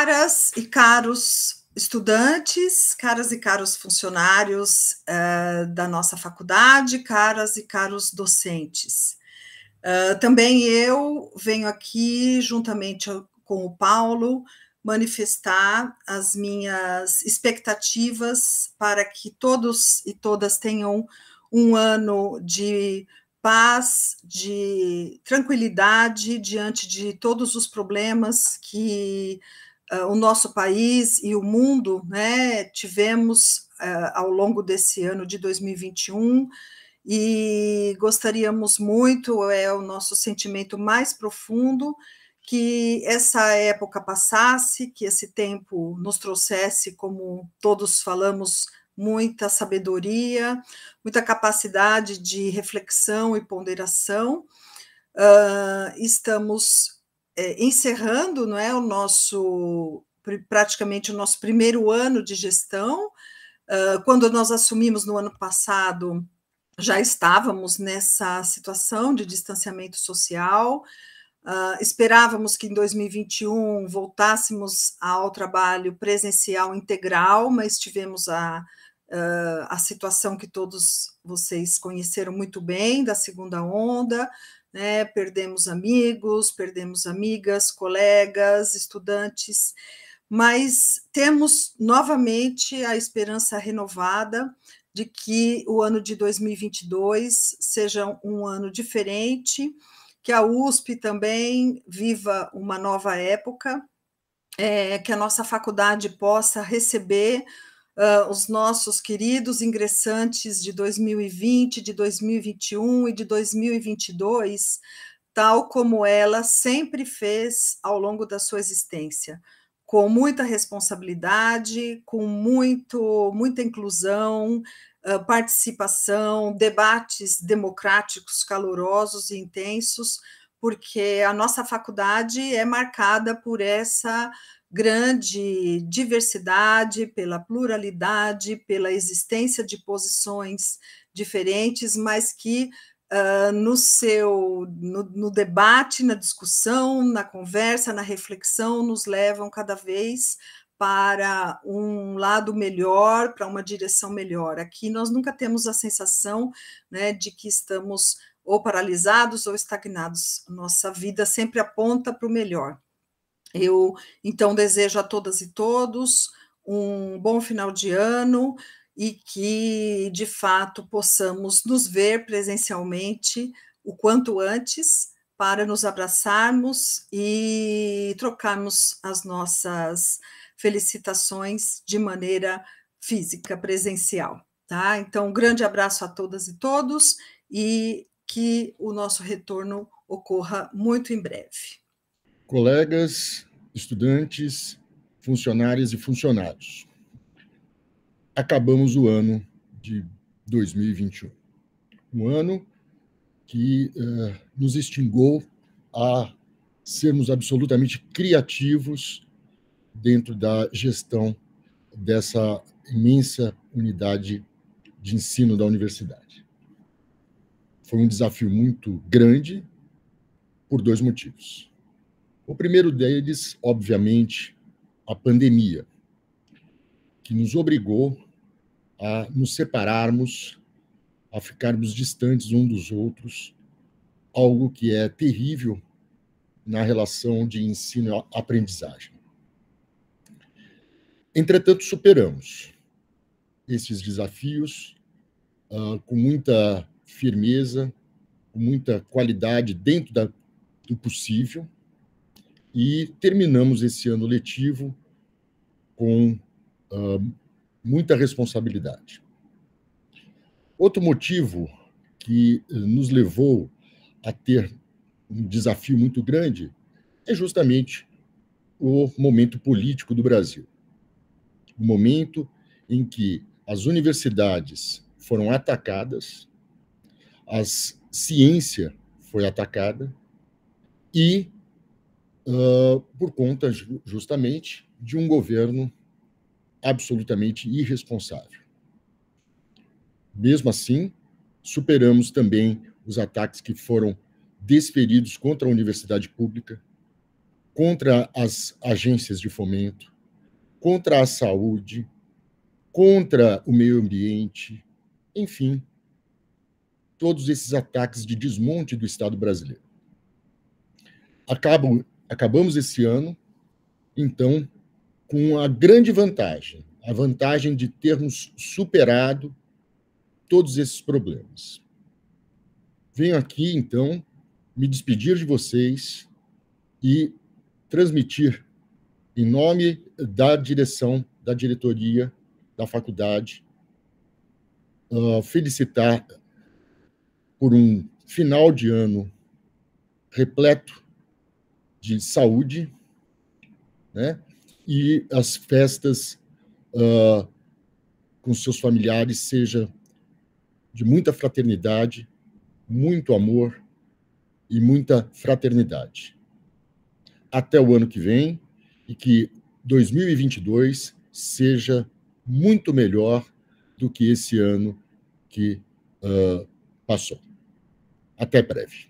caras e caros estudantes, caras e caros funcionários uh, da nossa faculdade, caras e caros docentes. Uh, também eu venho aqui, juntamente com o Paulo, manifestar as minhas expectativas para que todos e todas tenham um ano de paz, de tranquilidade diante de todos os problemas que uh, o nosso país e o mundo, né, tivemos uh, ao longo desse ano de 2021 e gostaríamos muito, é o nosso sentimento mais profundo, que essa época passasse, que esse tempo nos trouxesse, como todos falamos, muita sabedoria, muita capacidade de reflexão e ponderação. Uh, estamos é, encerrando não é, o nosso praticamente o nosso primeiro ano de gestão. Ah, quando nós assumimos no ano passado, já estávamos nessa situação de distanciamento social. Ah, esperávamos que em 2021 voltássemos ao trabalho presencial integral, mas tivemos a, ah, a situação que todos vocês conheceram muito bem da segunda onda, né? Perdemos amigos, perdemos amigas, colegas, estudantes, mas temos novamente a esperança renovada de que o ano de 2022 seja um ano diferente, que a USP também viva uma nova época, é, que a nossa faculdade possa receber uh, os nossos queridos ingressantes de 2020, de 2021 e de 2022, tal como ela sempre fez ao longo da sua existência, com muita responsabilidade, com muito, muita inclusão, uh, participação, debates democráticos calorosos e intensos, porque a nossa faculdade é marcada por essa grande diversidade, pela pluralidade, pela existência de posições diferentes, mas que uh, no seu no, no, debate, na discussão, na conversa, na reflexão, nos levam cada vez para um lado melhor, para uma direção melhor. Aqui nós nunca temos a sensação né, de que estamos ou paralisados ou estagnados. Nossa vida sempre aponta para o melhor. Eu então desejo a todas e todos um bom final de ano e que de fato possamos nos ver presencialmente o quanto antes para nos abraçarmos e trocarmos as nossas felicitações de maneira física, presencial. Tá? Então, um grande abraço a todas e todos e que o nosso retorno ocorra muito em breve colegas, estudantes, funcionárias e funcionários. Acabamos o ano de 2021. Um ano que uh, nos extinguiu a sermos absolutamente criativos dentro da gestão dessa imensa unidade de ensino da universidade. Foi um desafio muito grande por dois motivos. O primeiro deles, obviamente, a pandemia, que nos obrigou a nos separarmos, a ficarmos distantes um dos outros, algo que é terrível na relação de ensino-aprendizagem. Entretanto, superamos esses desafios uh, com muita firmeza, com muita qualidade dentro da, do possível, e terminamos esse ano letivo com uh, muita responsabilidade. Outro motivo que eh, nos levou a ter um desafio muito grande é justamente o momento político do Brasil. O momento em que as universidades foram atacadas, a ciência foi atacada e ah, por conta justamente de um governo absolutamente irresponsável. Mesmo assim, superamos também os ataques que foram desferidos contra a universidade pública, contra as agências de fomento, contra a saúde, contra o meio ambiente, enfim, todos esses ataques de desmonte do Estado brasileiro. Acabo acabamos esse ano, então, com a grande vantagem, a vantagem de termos superado todos esses problemas. Venho aqui, então, me despedir de vocês e transmitir, em nome da direção, da diretoria da faculdade, uh, felicitar por um final de ano repleto de saúde, né? E as festas uh, com seus familiares seja de muita fraternidade, muito amor e muita fraternidade. Até o ano que vem e que 2022 seja muito melhor do que esse ano que uh, passou. Até breve.